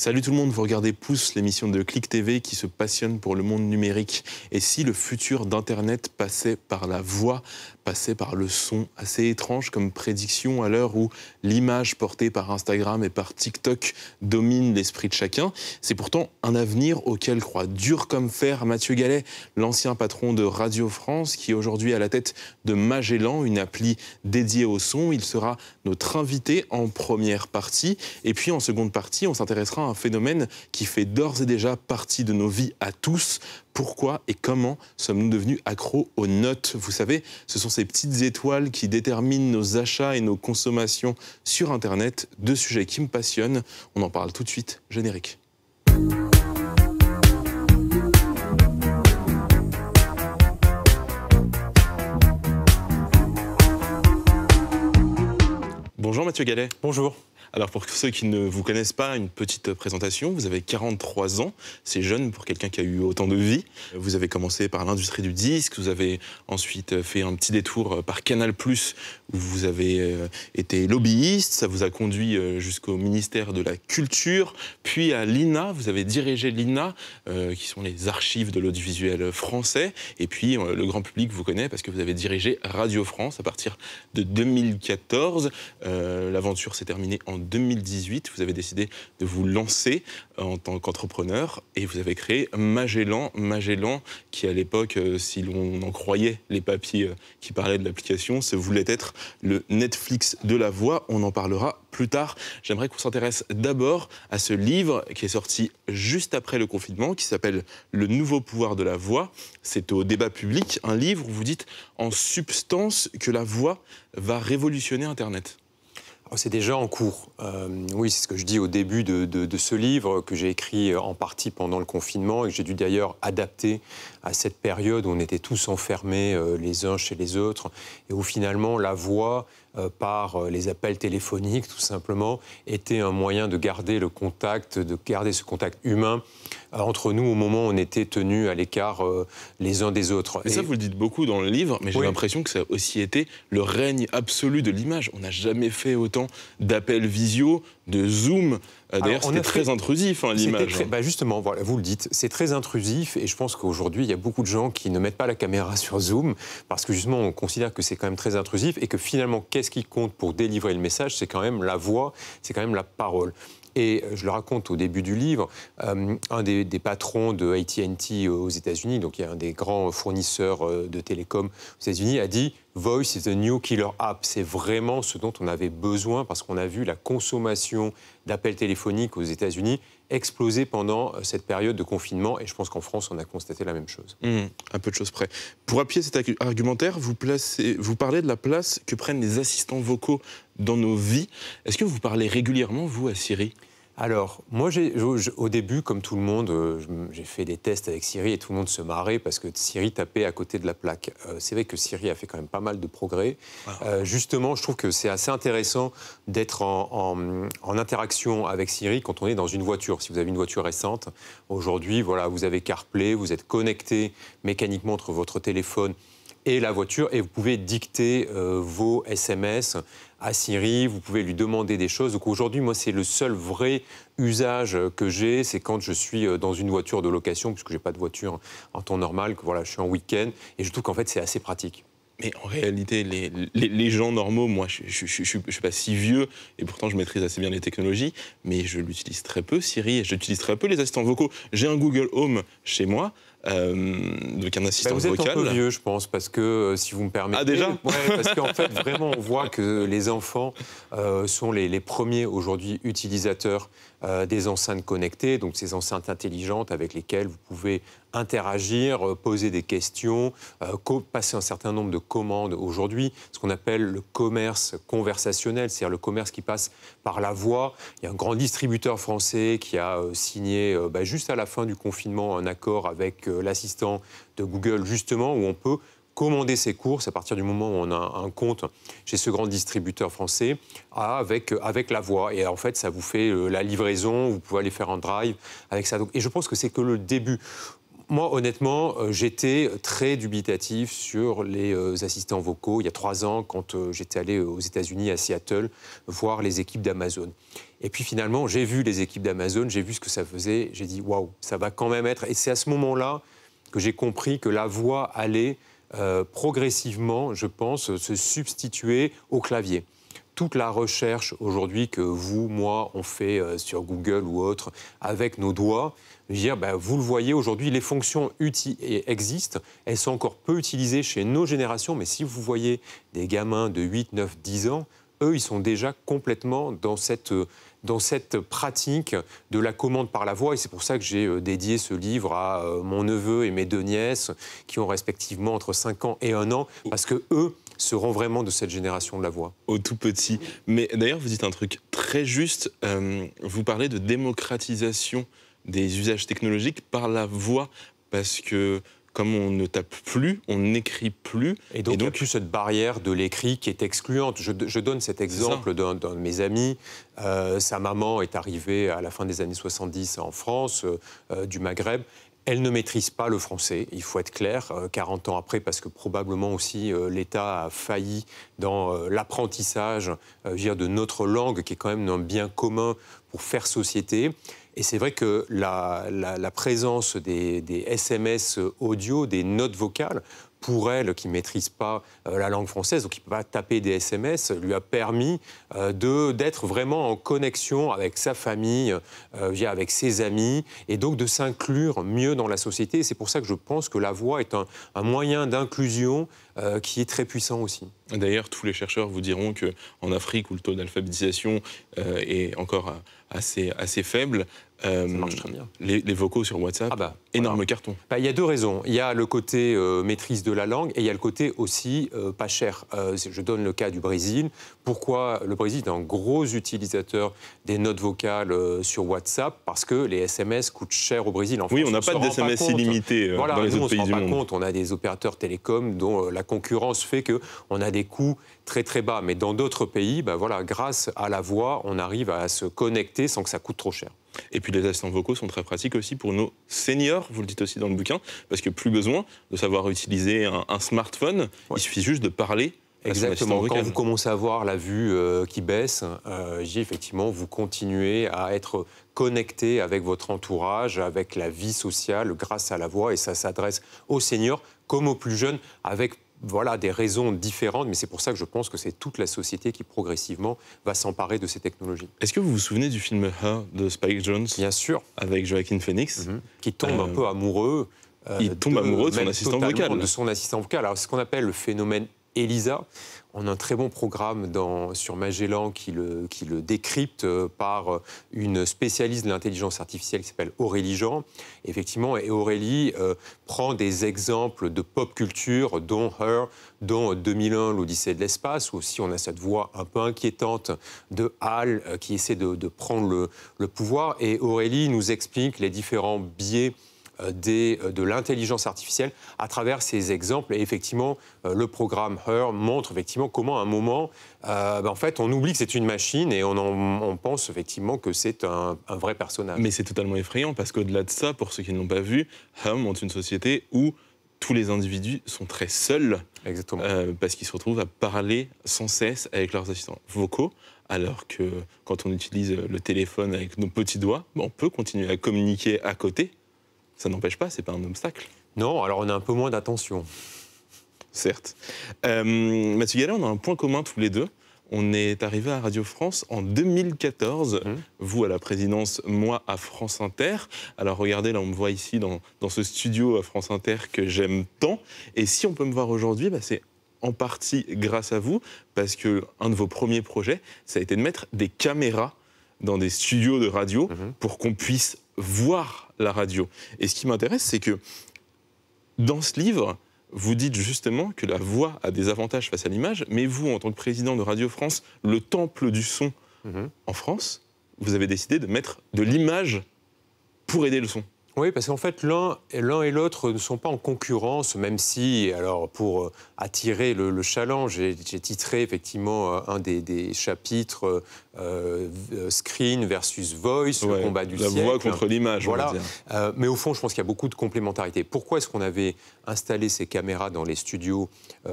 Salut tout le monde, vous regardez Pouce, l'émission de Click TV qui se passionne pour le monde numérique. Et si le futur d'Internet passait par la voix, passait par le son Assez étrange comme prédiction à l'heure où l'image portée par Instagram et par TikTok domine l'esprit de chacun. C'est pourtant un avenir auquel croit dur comme fer Mathieu Gallet, l'ancien patron de Radio France, qui est aujourd'hui à la tête de Magellan, une appli dédiée au son. Il sera notre invité en première partie. Et puis en seconde partie, on s'intéressera à un phénomène qui fait d'ores et déjà partie de nos vies à tous. Pourquoi et comment sommes-nous devenus accros aux notes Vous savez, ce sont ces petites étoiles qui déterminent nos achats et nos consommations sur Internet, deux sujets qui me passionnent. On en parle tout de suite, générique. Bonjour Mathieu Gallet. Bonjour. Alors pour ceux qui ne vous connaissent pas, une petite présentation. Vous avez 43 ans, c'est jeune pour quelqu'un qui a eu autant de vie. Vous avez commencé par l'industrie du disque, vous avez ensuite fait un petit détour par Canal+, où vous avez euh, été lobbyiste, ça vous a conduit euh, jusqu'au ministère de la Culture, puis à l'INA, vous avez dirigé l'INA, euh, qui sont les archives de l'audiovisuel français, et puis le grand public vous connaît parce que vous avez dirigé Radio France à partir de 2014. L'aventure s'est terminée en 2018, vous avez décidé de vous lancer en tant qu'entrepreneur et vous avez créé Magellan. Magellan, qui à l'époque, euh, si l'on en croyait les papiers euh, qui parlaient de l'application, se voulait être le Netflix de la voix. On en parlera plus tard. J'aimerais qu'on s'intéresse d'abord à ce livre qui est sorti juste après le confinement, qui s'appelle Le nouveau pouvoir de la voix. C'est au débat public, un livre où vous dites en substance que la voix va révolutionner Internet. Oh, c'est déjà en cours. Euh, oui, c'est ce que je dis au début de, ce livre que j'ai écrit euh, en partie pendant le confinement et que j'ai dû d'ailleurs adapter à cette période où on était tous enfermés euh, les uns chez les autres et où finalement la voix euh, par euh, les appels téléphoniques, tout simplement, était un moyen de garder le contact, de garder ce contact humain euh, entre nous au moment où on était tenus à l'écart les uns des autres. Mais et ça, vous le dites beaucoup dans le livre, mais j'ai l'impression que ça a aussi été le règne absolu de l'image. On n'a jamais fait autant d'appels visio, de Zoom. D'ailleurs, c'était très intrusif, l'image. justement, voilà, vous le dites, c'est très intrusif et je pense qu'aujourd'hui, il y a beaucoup de gens qui ne mettent pas la caméra sur Zoom parce que justement, on considère que c'est quand même très intrusif et que finalement, qu'est-ce qui compte pour délivrer le message C'est quand même la voix, c'est quand même la parole. Et euh, je le raconte au début du livre, euh, un des, patrons de ATT euh, aux États-Unis, donc il y a un des grands fournisseurs de télécom aux États-Unis, a dit Voice is the new killer app. C'est vraiment ce dont on avait besoin parce qu'on a vu la consommation d'appels téléphoniques aux États-Unis exploser pendant cette période de confinement. Et je pense qu'en France, on a constaté la même chose. Mmh, un peu de choses près. Pour appuyer cet argumentaire, vous, placez, vous parlez de la place que prennent les assistants vocaux dans nos vies. Est-ce que vous parlez régulièrement, vous, à Siri alors, moi, au début, comme tout le monde, euh, j'ai fait des tests avec Siri et tout le monde se marrait parce que Siri tapait à côté de la plaque. Euh, c'est vrai que Siri a fait quand même pas mal de progrès. Euh, justement, je trouve que c'est assez intéressant d'être en, interaction avec Siri quand on est dans une voiture. Si vous avez une voiture récente, aujourd'hui, voilà, vous avez CarPlay, vous êtes connecté mécaniquement entre votre téléphone et la voiture et vous pouvez dicter vos SMS à Siri, vous pouvez lui demander des choses. aujourd'hui, moi, c'est le seul vrai usage que j'ai, c'est quand je suis euh, dans une voiture de location, puisque je n'ai pas de voiture en temps normal, que voilà, je suis en week-end, et je trouve qu'en fait, c'est assez pratique. Mais en réalité, les, gens normaux, moi, je ne suis pas si vieux, et pourtant je maîtrise assez bien les technologies, mais je l'utilise très peu, Siri, et j'utilise très peu les assistants vocaux. J'ai un Google Home chez moi, euh, donc bah, un assistant vocal. un peu vieux, je pense, parce que euh, si vous me permettez. Ah déjà Parce qu'en fait, vraiment, on voit que les enfants euh, sont les, les premiers aujourd'hui utilisateurs des enceintes connectées, donc ces enceintes intelligentes avec lesquelles vous pouvez interagir, euh, poser des questions, euh, passer un certain nombre de commandes aujourd'hui, ce qu'on appelle le commerce conversationnel, c'est-à-dire le commerce qui passe par la voix. Il y a un grand distributeur français qui a euh, signé bah, juste à la fin du confinement un accord avec l'assistant de Google, justement, où on peut commander ses courses à partir du moment où on a un compte chez ce grand distributeur français avec, avec la voix. Et en fait, ça vous fait la livraison, vous pouvez aller faire un drive avec ça. Et je pense que c'est que le début. Moi, honnêtement, euh, j'étais très dubitatif sur les euh, assistants vocaux il y a trois ans quand euh, j'étais allé aux États-Unis, à Seattle, voir les équipes d'Amazon. Et puis finalement, j'ai vu les équipes d'Amazon, j'ai vu ce que ça faisait, j'ai dit waouh, ça va quand même être. Et c'est à ce moment-là que j'ai compris que la voix allait progressivement, je pense, se substituer au clavier toute la recherche aujourd'hui que vous, moi, on fait euh, sur Google ou autre avec nos doigts, dire, bah, vous le voyez aujourd'hui, les fonctions existent, elles sont encore peu utilisées chez nos générations, mais si vous voyez des gamins de 8, 9, 10 ans, eux, ils sont déjà complètement dans cette, euh, dans cette pratique de la commande par la voix. Et c'est pour ça que j'ai euh, dédié ce livre à mon neveu et mes deux nièces, qui ont respectivement entre 5 ans et 1 an, parce que eux, seront vraiment de cette génération de la voix. Au tout petit. Mais d'ailleurs, vous dites un truc très juste. Euh, vous parlez de démocratisation des usages technologiques par la voix, parce que comme on ne tape plus, on n'écrit plus. Et donc, il y a cette barrière de l'écrit qui est excluante. Je, donne cet exemple d'un de mes amis. Euh, sa maman est arrivée à la fin des années 70 en France, euh, du Maghreb, elle ne maîtrise pas le français, il faut être clair, 40 euh, ans après, parce que probablement aussi euh, l'État a failli dans euh, l'apprentissage de notre langue, qui est quand même un bien commun pour faire société. Et c'est vrai que la, présence des, SMS audio, des notes vocales, pour elle, qui ne maîtrise pas euh, la langue française ou qui ne peut pas taper des SMS, lui a permis euh, d'être vraiment en connexion avec sa famille, euh, avec ses amis, et donc de s'inclure mieux dans la société. c'est pour ça que je pense que la voix est un moyen d'inclusion euh, qui est très puissant aussi. D'ailleurs, tous les chercheurs vous diront qu'en Afrique, où le taux d'alphabétisation euh, est encore euh, assez, assez faible, Les, vocaux sur WhatsApp, ah bah, énorme carton. Bah, il y a deux raisons. Il y a le côté maîtrise de la langue et il y a le côté aussi pas cher. je donne le cas du Brésil. Pourquoi le Brésil est un gros utilisateur des notes vocales sur WhatsApp Parce que les SMS coûtent cher au Brésil. En oui, on n'a pas de SMS illimités dans les autres pays On a des opérateurs télécoms dont la concurrence fait qu'on a des coûts très très bas. Mais dans d'autres pays, ben voilà, grâce à la voix, on arrive à se connecter sans que ça coûte trop cher. Et puis les assistants vocaux sont très pratiques aussi pour nos seniors, vous le dites aussi dans le bouquin, parce que plus besoin de savoir utiliser un, smartphone, il suffit juste de parler Exactement. Quand vous commencez à voir la vue euh, qui baisse, euh, j'ai effectivement, vous continuez à être connecté avec votre entourage, avec la vie sociale grâce à la voix, et ça s'adresse aux seniors comme aux plus jeunes, avec voilà des raisons différentes, mais c'est pour ça que je pense que c'est toute la société qui progressivement va s'emparer de ces technologies. Est-ce que vous vous souvenez du film Her de Spike Jones Bien sûr. Avec Joaquin Phoenix. Mhm. Qui tombe un euh, peu amoureux. Euh, il tombe de, amoureux de son assistant vocal. De son assistant vocal. Alors, ce qu'on appelle le phénomène ELISA. On a un très bon programme sur Magellan qui le, décrypte euh, par euh, une spécialiste de l'intelligence artificielle qui s'appelle Aurélie Jean. Effectivement, Aurélie euh, prend des exemples de pop culture, dont Her, dont 2001, l'Odyssée de l'espace, où aussi on a cette voix un peu inquiétante de Hal qui essaie de, prendre le, le pouvoir. Et Aurélie nous explique les différents biais euh, euh, de l'intelligence artificielle à travers ces exemples. Et effectivement, euh, le programme HER montre effectivement comment à un moment, ben, en fait, on oublie que c'est une machine et on, pense effectivement que c'est un, vrai personnage. Mais c'est totalement effrayant parce qu'au-delà de ça, pour ceux qui ne l'ont pas vu, HER montre une société où tous les individus sont très seuls. Exactement. parce qu'ils se retrouvent à parler sans cesse avec leurs assistants vocaux, alors que quand on utilise le téléphone avec nos petits doigts, ben, on peut continuer à communiquer à côté ça n'empêche pas, c'est pas un obstacle. Non, alors on a un peu moins d'attention. Certes. Euh, Mathieu Gallet, on a un point commun tous les deux. On est arrivé à Radio France en 2014, mmh. vous à la présidence, moi à France Inter. Alors regardez, là on me voit ici dans, dans ce studio à France Inter que j'aime tant. Et si on peut me voir aujourd'hui, bah, c'est en partie grâce à vous, parce que un de vos premiers projets, ça a été de mettre des caméras dans des studios de radio mmh. pour qu'on puisse voir la radio. Et ce qui m'intéresse, c'est que dans ce livre, vous dites justement que la voix a des avantages face à l'image, mais vous, en tant que président de Radio France, le temple du son mhm. en France, vous avez décidé de mettre de l'image pour aider le son. Oui, parce qu'en fait, l'un et l'autre ne sont pas en concurrence, même si, alors, pour euh, attirer le, challenge, j'ai titré effectivement euh, un des, chapitres euh, Screen versus Voice, le combat du siècle. La voix contre l'image, voilà. mais au fond, je pense qu'il y a beaucoup de complémentarité. Pourquoi est-ce qu'on avait installé ces caméras dans les studios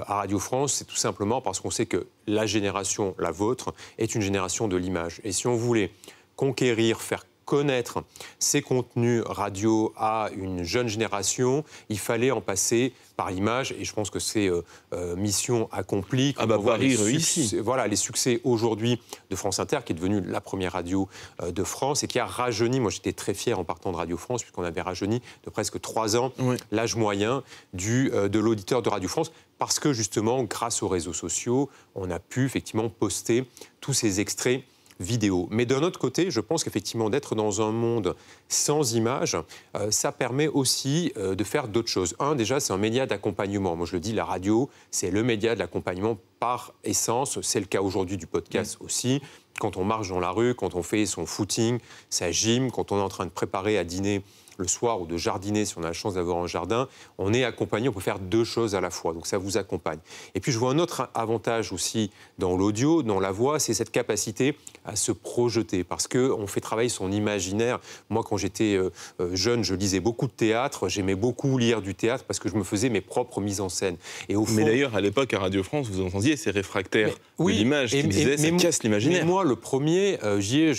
à Radio France C'est tout simplement parce qu'on sait que la génération, la vôtre, est une génération de l'image. Et si on voulait conquérir, faire connaître ces contenus radio à une jeune génération, il fallait en passer par l'image, et je pense que c'est euh, euh, mission accomplie. ah bah Voilà, les succès aujourd'hui de France Inter, qui est devenue la première radio euh, de France et qui a rajeuni, moi j'étais très fier en partant de Radio France, puisqu'on avait rajeuni de presque trois ans l'âge moyen du, de l'auditeur de Radio France, parce que justement, grâce aux réseaux sociaux, on a pu effectivement poster tous ces extraits vidéo. Mais d'un autre côté, je pense qu'effectivement, d'être dans un monde sans images, euh, ça permet aussi euh, de faire d'autres choses. Un, déjà, c'est un média d'accompagnement. Moi, je le dis, la radio, c'est le média de l'accompagnement par essence. C'est le cas aujourd'hui du podcast aussi. Quand on marche dans la rue, quand on fait son footing, sa gym, quand on est en train de préparer à dîner le soir ou de jardiner, si on a la chance d'avoir un jardin, on est accompagné, on peut faire deux choses à la fois. Donc ça vous accompagne. Et puis je vois un autre avantage aussi dans l'audio, dans la voix, c'est cette capacité à se projeter parce qu'on fait travailler son imaginaire. Moi, quand j'étais euh, euh, jeune, je lisais beaucoup de théâtre, j'aimais beaucoup lire du théâtre parce que je me faisais mes propres mises en scène. Et au mais d'ailleurs, à l'époque, à Radio France, vous entendiez ces réfractaires oui, de l'image qui disaient casse l'imaginaire. Moi, le premier, euh, j'ai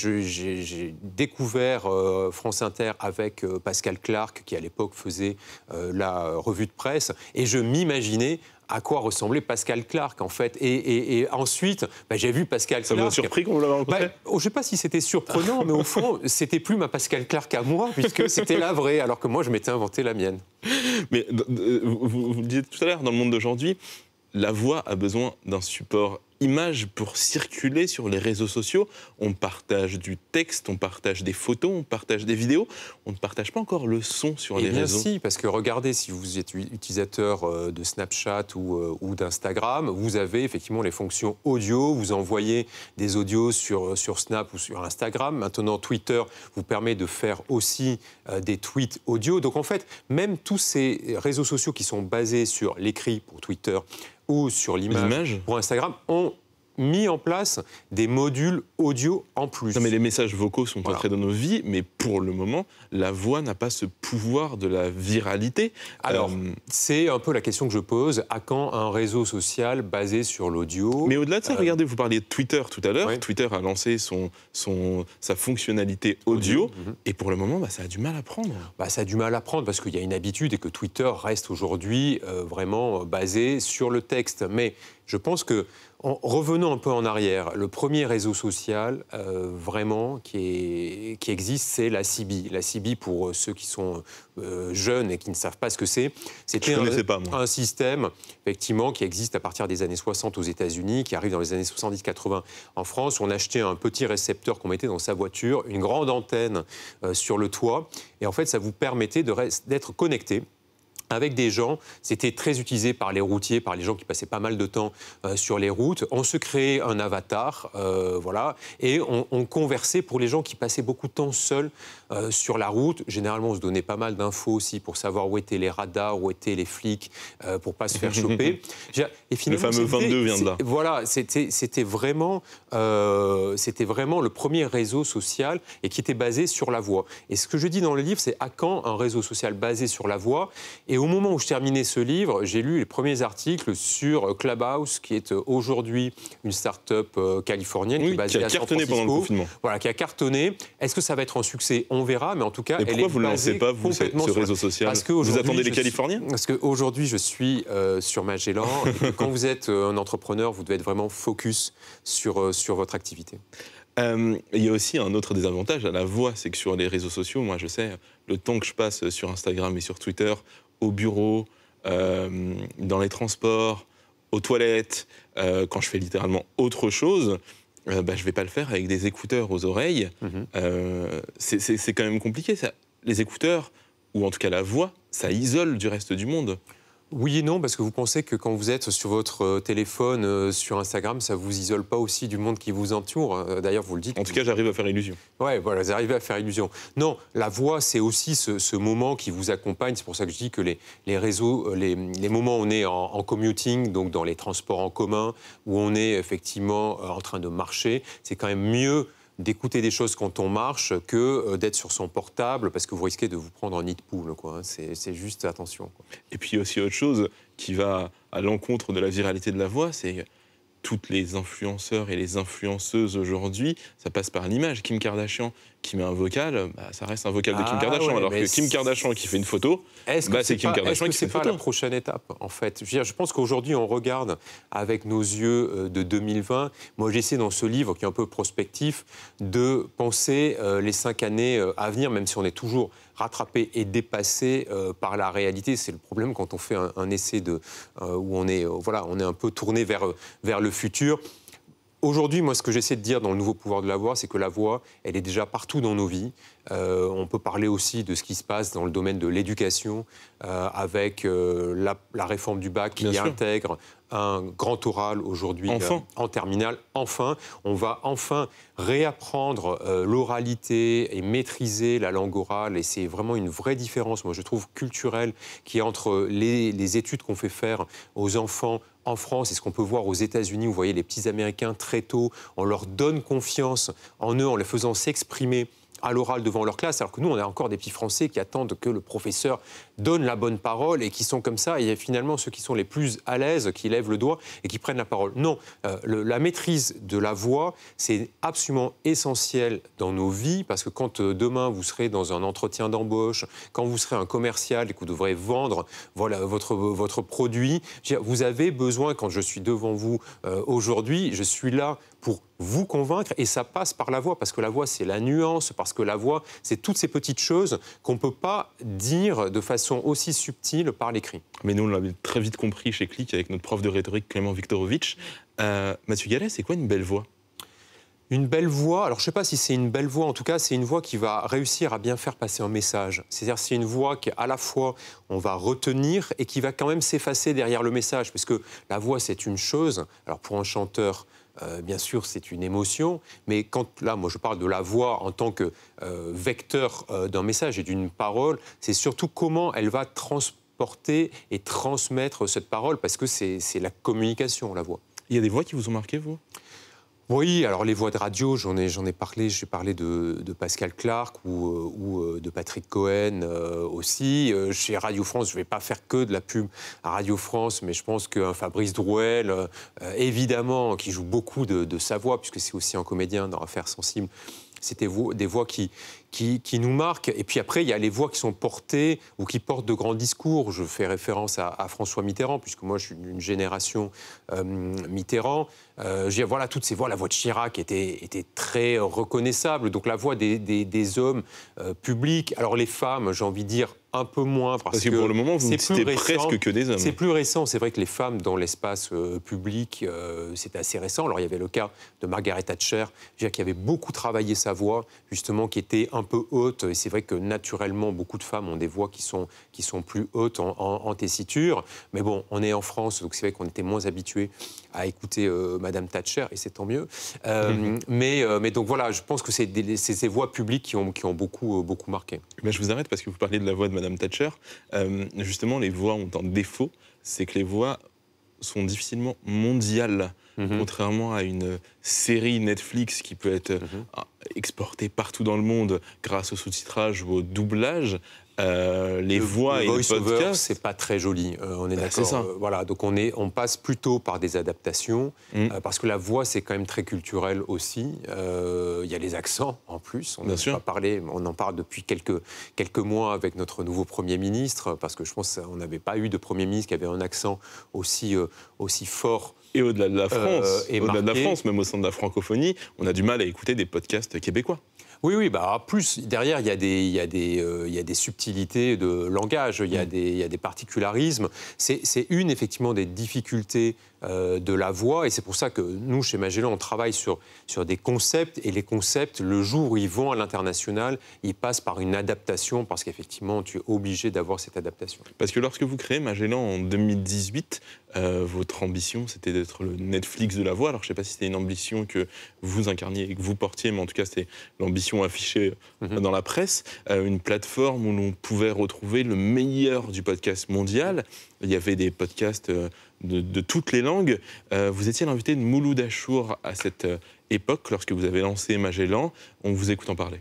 découvert France Inter avec Pascal Clark, qui à l'époque faisait euh, la euh, revue de presse, et je m'imaginais à quoi ressemblait Pascal Clark, en fait. Et, ensuite, bah, j'ai vu Pascal Ça Clark. Ça vous surpris qu'on l'avait rencontré bah, oh, Je ne sais pas si c'était surprenant, mais au fond, c'était plus ma Pascal Clark à moi, puisque c'était la vraie, alors que moi, je m'étais inventé la mienne. Mais vous, vous, le disiez tout à l'heure, dans le monde d'aujourd'hui, la voix a besoin d'un support images pour circuler sur les réseaux sociaux. On partage du texte, on partage des photos, on partage des vidéos. On ne partage pas encore le son sur Et les bien Si, parce que regardez, si vous êtes utilisateur euh, de Snapchat euh, ou, d'Instagram, vous avez effectivement les fonctions audio. Vous envoyez des audios sur, euh, sur Snap ou sur Instagram. Maintenant, Twitter vous permet de faire aussi des tweets audio. Donc en fait, même tous ces réseaux sociaux qui sont basés sur l'écrit pour Twitter, ou sur l'image bah, pour Instagram on mis en place des modules audio en plus. Non, mais les messages vocaux sont entrés dans nos vies, mais pour le moment, la voix n'a pas ce pouvoir de la viralité. Alors, euh, c'est un peu la question que je pose. À quand un réseau social basé sur l'audio Mais au-delà de ça, euh, regardez, vous parliez de Twitter tout à l'heure. Twitter a lancé son, son, sa fonctionnalité audio, mhm. et pour le moment, bah, ça a du mal à prendre. Bah, ça a du mal à prendre parce qu'il y a une habitude et que Twitter reste aujourd'hui euh, vraiment basé sur le texte. Mais je pense que en revenons un peu en arrière. Le premier réseau social euh, vraiment qui, existe, c'est la CIBI. La CIBI, pour euh, ceux qui sont euh, jeunes et qui ne savent pas ce que c'est, c'était un, système effectivement qui existe à partir des années 60 aux États-Unis, qui arrive dans les années 70-80 en France. On achetait un petit récepteur qu'on mettait dans sa voiture, une grande antenne sur le toit, et en fait, ça vous permettait d'être connecté avec des gens. C'était très utilisé par les routiers, par les gens qui passaient pas mal de temps euh, sur les routes. On se créait un avatar, euh, voilà, et on, conversait pour les gens qui passaient beaucoup de temps seuls euh, sur la route. Généralement, on se donnait pas mal d'infos aussi pour savoir où étaient les radars, où étaient les flics, pour pas se faire choper. et finalement, Le fameux 22 vient de là. Voilà, c'était vraiment c'était vraiment le premier réseau social et qui était basé sur la voix. Et ce que je dis dans le livre, c'est à quand un réseau social basé sur la voix Et au moment où je terminais ce livre, j'ai lu les premiers articles sur Clubhouse, qui est euh, aujourd'hui une start-up euh, californienne qui est basée qui a cartonné pendant le confinement. Voilà, qui a cartonné. Est-ce que ça va être un succès On verra, mais en tout cas, et pourquoi vous ne lancez pas vous, ce, réseau social parce que Vous attendez les Californiens Parce qu'aujourd'hui, je suis euh, sur Magellan. quand vous êtes un entrepreneur, vous devez être vraiment focus sur, sur votre activité. Euh, il y a aussi un autre désavantage à la voix, c'est que sur les réseaux sociaux, moi je sais, le temps que je passe sur Instagram et sur Twitter, au bureau, euh, dans les transports, aux toilettes, euh, quand je fais littéralement autre chose, bah, je ne vais pas le faire avec des écouteurs aux oreilles. Mhm. c'est quand même compliqué. Ça. Les écouteurs, ou en tout cas la voix, ça isole du reste du monde. Oui et non, parce que vous pensez que quand vous êtes sur votre euh, téléphone, euh, sur Instagram, ça vous isole pas aussi du monde qui vous entoure. Euh, d'ailleurs, vous le dites. En tout cas, j'arrive à faire illusion. Ouais, voilà, j'arrive à faire illusion. Non, la voix, c'est aussi ce, moment qui vous accompagne. C'est pour ça que je dis que les, réseaux, les, moments où on est en, commuting, donc dans les transports en commun, où on est effectivement en train de marcher, c'est quand même mieux d'écouter des choses quand on marche que euh, d'être sur son portable parce que vous risquez de vous prendre en nid de poule. Quoi. Hein. C'est, juste attention. Et puis aussi autre chose qui va à l'encontre de la viralité de la voix, c'est toutes les influenceurs et les influenceuses aujourd'hui, ça passe par l'image. Kim Kardashian qui met un vocal, bah, ça reste un vocal de Kim ah Kardashian. alors que Kim Kardashian qui fait une photo, bah, c'est Kim Kardashian qui fait la prochaine étape, en fait. Je, pense qu'aujourd'hui, on regarde avec nos yeux euh, de 2020. Moi, j'essaie dans ce livre, qui est un peu prospectif, de penser euh, les cinq années euh, à venir, même si on est toujours rattraper et dépassé euh, par la réalité. C'est le problème quand on fait un, essai de, euh, où on est, euh, voilà, on est un peu tourné vers, vers le futur. Aujourd'hui, moi, ce que j'essaie de dire dans le nouveau pouvoir de la voix, c'est que la voix, elle est déjà partout dans nos vies. on peut parler aussi de ce qui se passe dans le domaine de l'éducation, avec la, réforme du bac qui y intègre un grand oral aujourd'hui euh, en terminale. Enfin, on va enfin réapprendre euh, l'oralité et maîtriser la langue orale. Et c'est vraiment une vraie différence, moi je trouve, culturelle qui est entre les, les études qu'on fait faire aux enfants en France et ce qu'on peut voir aux États-Unis, vous voyez les petits Américains très tôt, on leur donne confiance en eux en les faisant s'exprimer à l'oral devant leur classe, alors que nous, on a encore des petits Français qui attendent que le professeur donne la bonne parole et qui sont comme ça. Et il y a finalement ceux qui sont les plus à l'aise, qui lèvent le doigt et qui prennent la parole. Non, euh, la maîtrise de la voix, c'est absolument essentiel dans nos vies, parce que quand euh, demain vous serez dans un entretien d'embauche, quand vous serez un commercial et que vous devrez vendre voilà, votre, votre produit, vous avez besoin, quand je suis devant vous euh, aujourd'hui, je suis là pour vous convaincre et ça passe par la voix parce que la voix c'est la nuance parce que la voix c'est toutes ces petites choses qu'on ne peut pas dire de façon aussi subtile par l'écrit. Mais nous on l'avait très vite compris chez Clique, avec notre prof de rhétorique Clément Viktorovitch. Euh, Mathieu Gallet, c'est quoi une belle voix une belle voix, alors je ne sais pas si c'est une belle voix, en tout cas c'est une voix qui va réussir à bien faire passer un message. C'est-à-dire c'est une voix qui à la fois on va retenir et qui va quand même s'effacer derrière le message, parce que la voix c'est une chose, alors pour un chanteur euh, bien sûr, c'est une émotion, mais quand là, moi, je parle de la voix en tant que euh, vecteur euh, d'un message et d'une parole, c'est surtout comment elle va transporter et transmettre cette parole, parce que c'est la communication, la voix. Il y a des voix qui vous ont marqué, vous oui, alors les voix de radio, j'en ai, ai parlé, j'ai parlé de, Pascal Clark ou, euh, euh, de Patrick Cohen euh, aussi. Chez Radio France, je ne vais pas faire que de la pub à Radio France, mais je pense qu'un Fabrice Drouel, évidemment, qui joue beaucoup de, de sa voix, puisque c'est aussi un comédien dans Affaires sensibles, c'était des voix qui, qui, nous marquent. Et puis après, il y a les voix qui sont portées ou qui portent de grands discours. Je fais référence à, François Mitterrand, puisque moi, je suis d'une génération euh, Mitterrand. Euh, voilà, toutes ces voix, la voix de Chirac était, était très reconnaissable. Donc la voix des, hommes euh, publics. Alors les femmes, j'ai envie de dire, un peu moins. Parce, que, pour le moment, vous ne presque que des hommes. C'est plus récent. C'est vrai que les femmes dans l'espace euh, public, euh, c'était assez récent. Alors, il y avait le cas de Margaret Thatcher, qui avait beaucoup travaillé sa voix, justement, qui était un peu haute. Et c'est vrai que naturellement, beaucoup de femmes ont des voix qui sont, qui sont plus hautes en, tessiture. Mais bon, on est en France, donc c'est vrai qu'on était moins habitué à écouter euh, Madame Thatcher, et c'est tant mieux. Mhm. mais, mais donc voilà, je pense que c'est ces voix publiques qui ont, qui ont beaucoup, beaucoup marqué. mais eh je vous arrête parce que vous parlez de la voix de Madame Thatcher, euh, justement, les voix ont un défaut, c'est que les voix sont difficilement mondiales, mhm. contrairement à une série Netflix qui peut être mhm. euh, exportée partout dans le monde grâce au sous-titrage ou au doublage. Euh, les voix et les podcasts. c'est pas très joli, euh, on est d'accord. Euh, voilà, donc on, est, on passe plutôt par des adaptations, mm. parce que la voix, c'est quand même très culturel aussi. Il y a les accents, en plus. On Bien en a on en parle depuis quelques, quelques mois avec notre nouveau Premier ministre, parce que je pense qu'on n'avait pas eu de Premier ministre qui avait un accent aussi, aussi fort et au-delà de la France, et au-delà de la France, même au sein de la francophonie, on a du mal à écouter des podcasts québécois. Oui, oui, bah, plus derrière, euh, il y, a des, subtilités de langage, il y mm. il y a des particularismes. C'est une effectivement des difficultés euh, de la voix. Et c'est pour ça que nous, chez Magellan, on travaille sur, sur des concepts. Et les concepts, le jour où ils vont à l'international, ils passent par une adaptation, parce qu'effectivement, tu es obligé d'avoir cette adaptation. Parce que lorsque vous créez Magellan en 2018, euh, votre ambition, c'était d'être le Netflix de la voix. Alors, je ne sais pas si c'était une ambition que vous incarniez que vous portiez, mais en tout cas, c'était l'ambition affichée euh, mhm. dans la presse. une plateforme où l'on pouvait retrouver le meilleur du podcast mondial. Il y avait des podcasts de, toutes les langues. Euh, vous étiez l'invité de Mouloud Achour à cette euh, époque, lorsque vous avez lancé Magellan. On vous écoute en parler.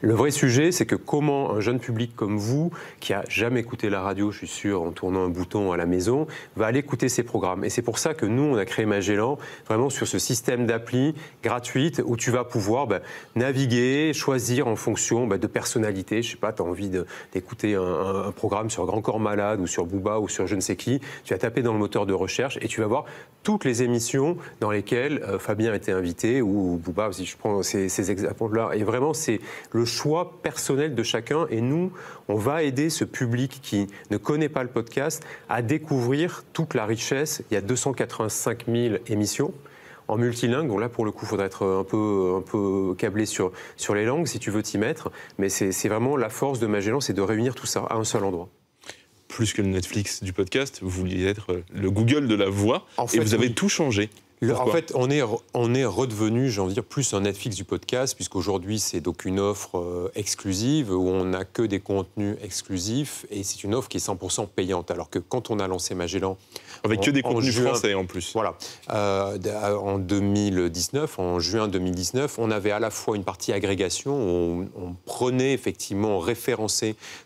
Le vrai sujet, c'est que comment un jeune public comme vous, qui a jamais écouté la radio, je suis sûr, en tournant un bouton à la maison, va aller écouter ces programmes. Et c'est pour ça que nous, on a créé Magellan, vraiment sur ce système d'appli gratuite où tu vas pouvoir bah, naviguer, choisir en fonction bah, de personnalité. Je sais pas, tu as envie d'écouter un, programme sur Grand Corps Malade ou sur Booba ou sur je ne sais qui. Tu vas taper dans le moteur de recherche et tu vas voir toutes les émissions dans lesquelles euh, Fabien Fabien été invité ou Booba, si je prends ces, ces exemples-là. Et vraiment, c'est le choix personnel de chacun. Et nous, on va aider ce public qui ne connaît pas le podcast à découvrir toute la richesse. Il y a 285 000 émissions en multilingue. Donc là, pour le coup, il faudrait être un peu, un peu câblé sur, sur les langues si tu veux t'y mettre. Mais c'est vraiment la force de Magellan, c'est de réunir tout ça à un seul endroit plus que le Netflix du podcast, vous vouliez être le Google de la voix, en fait, et vous avez tout changé en fait, on est, on est redevenu, j'ai envie de dire, plus un Netflix du podcast, puisqu'aujourd'hui, c'est donc une offre euh, exclusive où on n'a que des contenus exclusifs et c'est une offre qui est 100% payante. Alors que quand on a lancé Magellan. Avec que des contenus français en plus. Voilà. Euh, euh, en 2019, en juin 2019, on avait à la fois une partie agrégation, où on prenait effectivement, on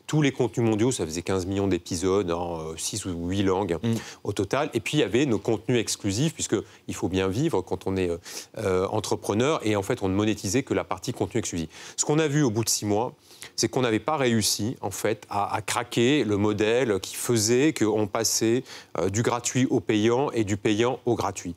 tous les contenus mondiaux, ça faisait 15 millions d'épisodes en 6 ou 8 langues mm. au total. Et puis, il y avait nos contenus exclusifs, puisqu'il faut bien vivre quand on est euh, entrepreneur. Et en fait, on ne monétisait que la partie contenu exclusif. Ce qu'on a vu au bout de six mois, c'est qu'on n'avait pas réussi en fait à, craquer le modèle qui faisait qu'on passait euh, du gratuit au payant et du payant au gratuit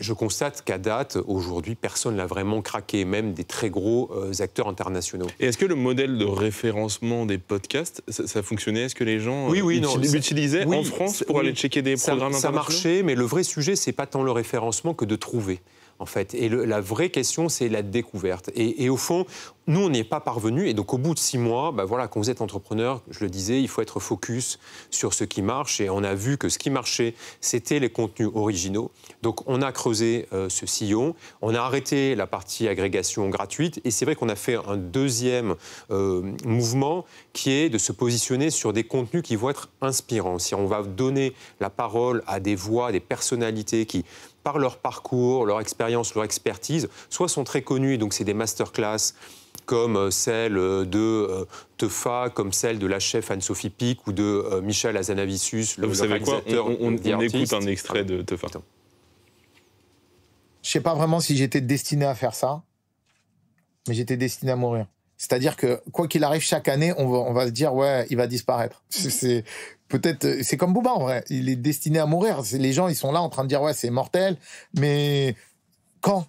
je constate qu'à date, aujourd'hui, personne n'a vraiment craqué, même des très gros euh, acteurs internationaux. est-ce que le modèle de référencement des podcasts, ça, fonctionnait Est-ce que les gens euh, l'utilisaient en France pour aller checker des programmes internationaux Ça marchait, mais le vrai sujet, c'est pas tant le référencement que de trouver en fait. Et la vraie question, c'est la découverte. et au fond, nous, on n'est pas parvenu. Et donc, au bout de six mois, bah voilà, quand vous êtes entrepreneur, je le disais, il faut être focus sur ce qui marche. Et on a vu que ce qui marchait, c'était les contenus originaux. Donc, on a creusé euh, ce sillon. On a arrêté la partie agrégation gratuite. Et c'est vrai qu'on a fait un deuxième euh, mouvement qui est de se positionner sur des contenus qui vont être inspirants. Si on va donner la parole à des voix, des personnalités qui par leur parcours, leur expérience, leur expertise, soit sont très connus, donc c'est des masterclass comme euh, celle euh, de euh, Tefa, comme celle de la chef Anne-Sophie Pic ou de Michel Azanavicius, le Vous savez quoi On, écoute un extrait de Tefa. Je ne sais pas vraiment si j'étais destiné à faire ça, mais j'étais destiné à mourir. C'est-à-dire que quoi qu'il arrive chaque année, on va, se dire ouais, il va disparaître. C'est peut-être c'est comme Bouba, en vrai, il est destiné à mourir. Les gens ils sont là en train de dire ouais, c'est mortel, mais quand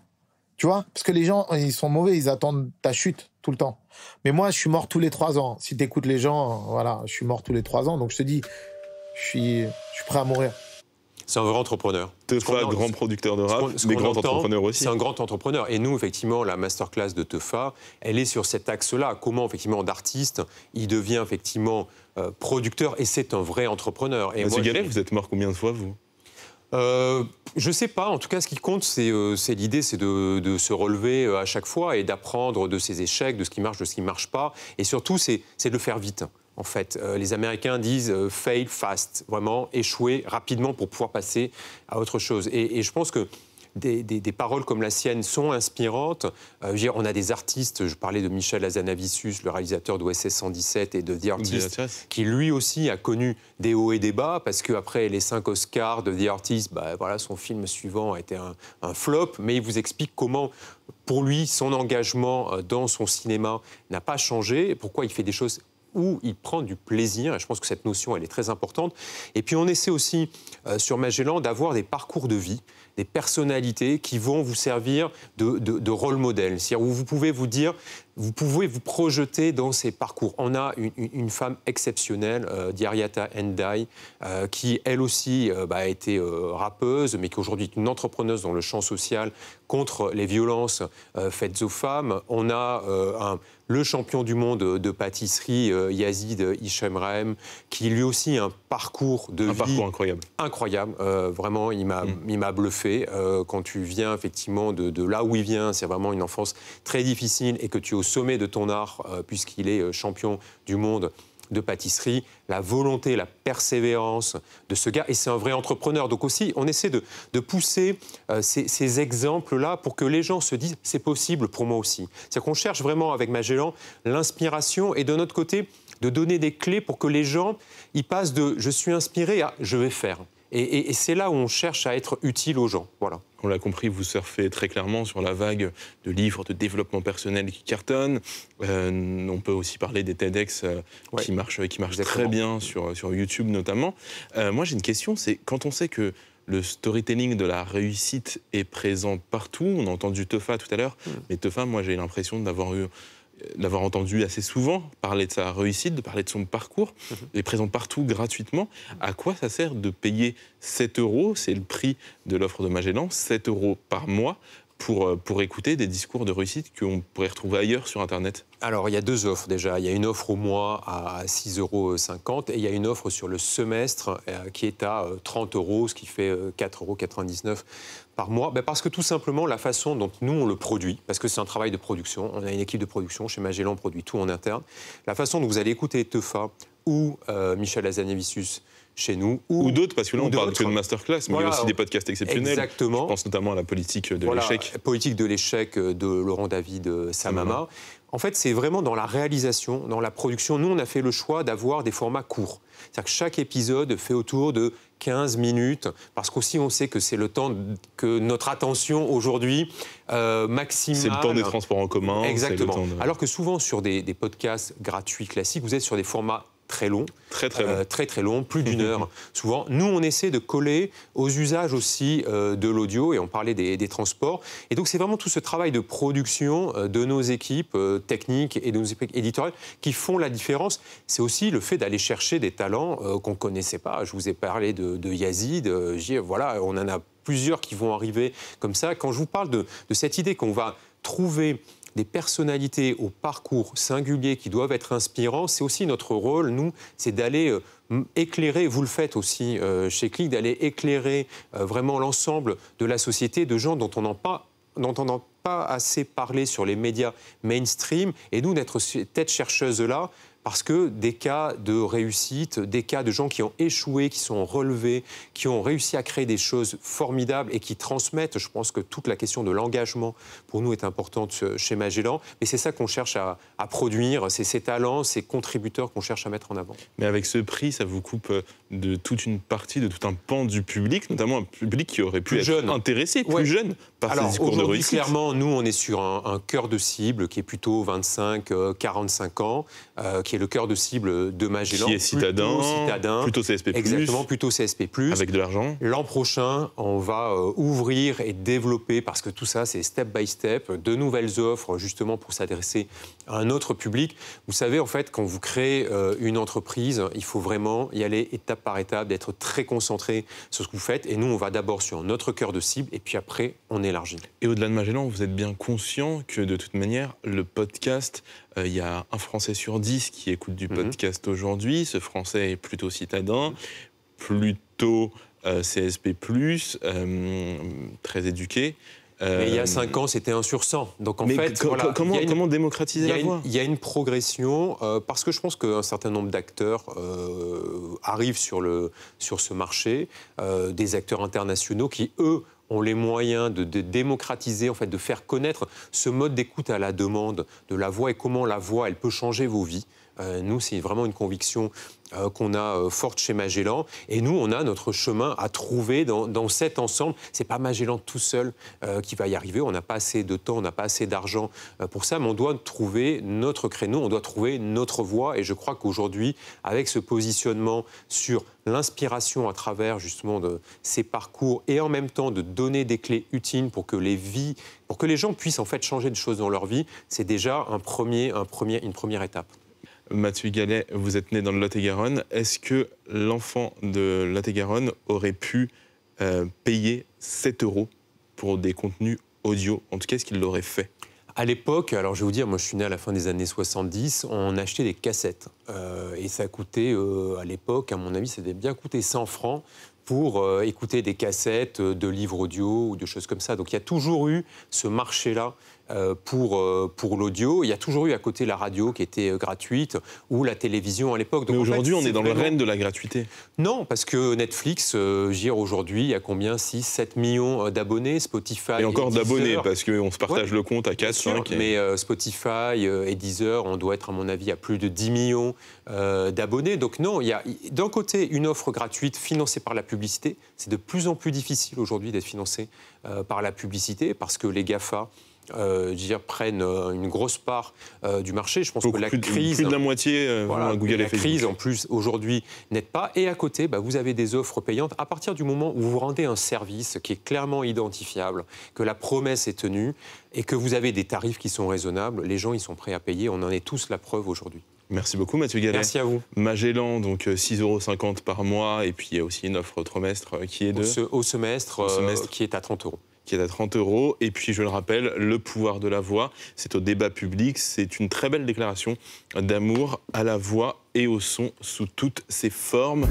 tu vois Parce que les gens, ils sont mauvais, ils attendent ta chute tout le temps. Mais moi, je suis mort tous les trois ans. Si tu écoutes les gens, voilà, je suis mort tous les trois ans. Donc je te dis, je suis, je suis prêt à mourir. C'est un vrai entrepreneur. Teufa, grand producteur de rap, mais grand entrepreneur aussi. C'est un grand entrepreneur. Et nous, effectivement, la masterclass de Teufa, elle est sur cet axe-là. Comment, effectivement, d'artiste, il devient, effectivement, euh, producteur et c'est un vrai entrepreneur. Et Monsieur moi, vous êtes mort combien de fois, vous euh, je ne sais pas. En tout cas, ce qui compte, c'est euh, l'idée, c'est de, se relever euh, à chaque fois et d'apprendre de ses échecs, de ce qui marche, de ce qui ne marche pas. Et surtout, c'est de le faire vite. En fait, les Américains disent fail fast, vraiment échouer rapidement pour pouvoir passer à autre chose. et je pense que des, paroles comme la sienne sont inspirantes. Euh, on a des artistes, je parlais de Michel Azanavicius, le réalisateur d'OSS 117 et de The Artist, qui lui aussi a connu des hauts et des bas, parce qu'après les cinq Oscars de The Artist, bah, voilà, son film suivant a été un, flop, mais il vous explique comment pour lui, son engagement euh, dans son cinéma n'a pas changé, pourquoi il fait des choses où il prend du plaisir, et je pense que cette notion, elle est très importante. Et puis on essaie aussi, euh, sur Magellan, d'avoir des parcours de vie des personnalités qui vont vous servir de, rôle modèle. C'est-à-dire où vous pouvez vous dire, vous pouvez vous projeter dans ces parcours. On a une, femme exceptionnelle, euh, Diariata Endai, euh, qui elle aussi euh, bah, a été euh, rappeuse, mais qui aujourd'hui est une entrepreneuse dans le champ social contre les violences faites aux femmes. On a un, le champion du monde de pâtisserie, Yazid Hishemraem, qui lui aussi a un parcours de vie... parcours incroyable. Incroyable. vraiment, il m'a mm. bluffé. quand tu viens effectivement de, de là où il vient, c'est vraiment une enfance très difficile et que tu es au sommet de ton art, euh, puisqu'il est euh, champion du monde de pâtisserie, la volonté, la persévérance de ce gars. Et c'est un vrai entrepreneur. Donc aussi, on essaie de, pousser euh, ces, exemples-là pour que les gens se disent c'est possible pour moi aussi. C'est-à-dire qu'on cherche vraiment avec Magellan l'inspiration et de notre côté de donner des clés pour que les gens ils passent de je suis inspiré à je vais faire. et c'est là où on cherche à être utile aux gens. Voilà on l'a compris, vous surfez très clairement sur la vague de livres de développement personnel qui cartonnent. Euh, on peut aussi parler des TEDx euh, qui marchent, très bien sur, sur YouTube notamment. Euh, moi, j'ai une question, c'est quand on sait que le storytelling de la réussite est présent partout, on a entendu Tefa tout à l'heure, hmm. mais Tefa, moi, j'ai l'impression d'avoir eu l'avoir entendu assez souvent parler de sa réussite, de parler de son parcours, il mhm. est présent partout gratuitement. À quoi ça sert de payer 7 euros, c'est le prix de l'offre de Magellan, 7 euros par mois euh, pour, écouter des discours de réussite qu'on pourrait retrouver ailleurs sur Internet alors, il y a deux offres déjà. Il y a une offre au mois à 6,50 euros et il y a une offre sur le semestre euh, qui est à 30 euh, euros, ce qui fait 4,99 euros par mois. Ben, parce que tout simplement, la façon dont nous, on le produit, parce que c'est un travail de production, on a une équipe de production, chez Magellan, on produit tout en interne, la façon dont vous allez écouter Teufa ou Michel Azanavicius chez nous. Ou, d'autres, parce que là, on parle que de masterclass, mais il y a aussi des podcasts exceptionnels. Exactement. Je pense notamment à la politique de l'échec. politique de l'échec de Laurent David euh, Samama. En fait, c'est vraiment dans la réalisation, dans la production. Nous, on a fait le choix d'avoir des formats courts. C'est-à-dire que chaque épisode fait autour de 15 minutes, parce qu'aussi on sait que c'est le temps que notre attention aujourd'hui euh, maximale. C'est le temps des transports en commun. Exactement. Alors que souvent sur des, des podcasts gratuits classiques, vous êtes sur des formats très long. Très très euh, long. très long, plus d'une heure souvent. Nous, on essaie de coller aux usages aussi euh, de l'audio et on parlait des, transports. Et donc, c'est vraiment tout ce travail de production euh, de nos équipes techniques et de nos équipes éditoriales qui font la différence. C'est aussi le fait d'aller chercher des talents qu'on ne connaissait pas. Je vous ai parlé de, Yazid. voilà, on en a plusieurs qui vont arriver comme ça. Quand je vous parle de, de cette idée qu'on va trouver des personnalités au parcours singulier qui doivent être inspirants. C'est aussi notre rôle, nous, c'est d'aller euh, éclairer, vous le faites aussi euh, chez Click, d'aller éclairer euh, vraiment l'ensemble de la société de gens dont on n'en pas pas assez parler sur les médias mainstream, et nous, d'être cette chercheuse-là, parce que des cas de réussite, des cas de gens qui ont échoué, qui sont relevés, qui ont réussi à créer des choses formidables et qui transmettent, je pense que toute la question de l'engagement pour nous est importante chez Magellan, mais c'est ça qu'on cherche à, produire, c'est ces talents, ces contributeurs qu'on cherche à mettre en avant. Mais avec ce prix, ça vous coupe euh, de toute une partie, de tout un pan du public, notamment un public qui aurait pu plus être jeune. intéressé, plus jeune, alors, clairement, nous, on est sur un, cœur de cible qui est plutôt 25-45 euh, ans, euh, qui est le cœur de cible de Magellan. Qui est citadin, plutôt, plutôt CSP+. Exactement, plutôt CSP+. Avec de l'argent. L'an prochain, on va euh, ouvrir et développer, parce que tout ça, c'est step by step, de nouvelles offres, justement, pour s'adresser à un autre public. Vous savez, en fait, quand vous créez une entreprise, il faut vraiment y aller étape par étape, d'être très concentré sur ce que vous faites. Et nous, on va d'abord sur notre cœur de cible, et puis après, on est et au-delà de Magellan, vous êtes bien conscient que de toute manière, le podcast, euh, il y a un Français sur dix qui écoute du mhm. podcast aujourd'hui. Ce Français est plutôt citadin, plutôt euh, CSP, euh, très éduqué. Mais il y a cinq ans, c'était un sur 100. Donc en fait, comment, démocratiser la voix Il y a une progression parce que je pense qu'un certain nombre d'acteurs arrivent sur, le, sur ce marché, des acteurs internationaux qui, eux, ont les moyens de, démocratiser, en fait, de faire connaître ce mode d'écoute à la demande de la voix et comment la voix, elle peut changer vos vies. Euh, nous, c'est vraiment une conviction euh, qu'on a euh, forte chez Magellan. Et nous, on a notre chemin à trouver dans, cet ensemble. Ce n'est pas Magellan tout seul euh, qui va y arriver. On n'a pas assez de temps, on n'a pas assez d'argent pour ça, mais on doit trouver notre créneau, on doit trouver notre voie. Et je crois qu'aujourd'hui, avec ce positionnement sur l'inspiration à travers justement de ces parcours et en même temps de donner des clés utiles pour que les pour que les gens puissent en fait changer de choses dans leur vie, c'est déjà une première étape. Mathieu Gallet, vous êtes né dans le Lot-et-Garonne. Est-ce que l'enfant de Lot-et-Garonne aurait pu euh, payer 7 euros pour des contenus audio En tout cas, est-ce qu'il l'aurait fait à l'époque, alors je vais vous dire, moi je suis né à la fin des années 70, on achetait des cassettes. Euh, et ça coûtait, euh, à l'époque, à mon avis, ça devait bien coûter 100 francs pour écouter des cassettes de livres audio ou de choses comme ça. Donc il y a toujours eu ce marché-là euh, pour, euh, pour l'audio. Il y a toujours eu à côté la radio qui était euh, gratuite ou la télévision à l'époque. Mais aujourd'hui, on est dans le règne de la gratuité. Non, parce que Netflix, euh, aujourd'hui, il y a combien 6, 7 millions d'abonnés, Spotify. Et encore d'abonnés, parce qu'on se partage le compte à 4, 5. Mais Spotify et Deezer, on doit être, à mon avis, à plus de 10 millions d'abonnés. Donc non, il y a d'un côté une offre gratuite financée par la publicité. C'est de plus en plus difficile aujourd'hui d'être financé par la publicité parce que les GAFA, euh, dire, prennent euh, une grosse part euh, du marché. Je pense que la crise. la moitié, Google en plus, aujourd'hui, n'aide pas. Et à côté, bah, vous avez des offres payantes. À partir du moment où vous rendez un service qui est clairement identifiable, que la promesse est tenue et que vous avez des tarifs qui sont raisonnables, les gens, ils sont prêts à payer. On en est tous la preuve aujourd'hui. Merci beaucoup Mathieu Gallet. Merci à vous. Magellan, donc 6,50 euros par mois, et puis il y a aussi une offre trimestre qui est de... Au, au semestre, qui est à 30 euros qui est à 30 euros. Et puis, je le rappelle, Le pouvoir de la voix, c'est au débat public. C'est une très belle déclaration d'amour à la voix et au son sous toutes ses formes.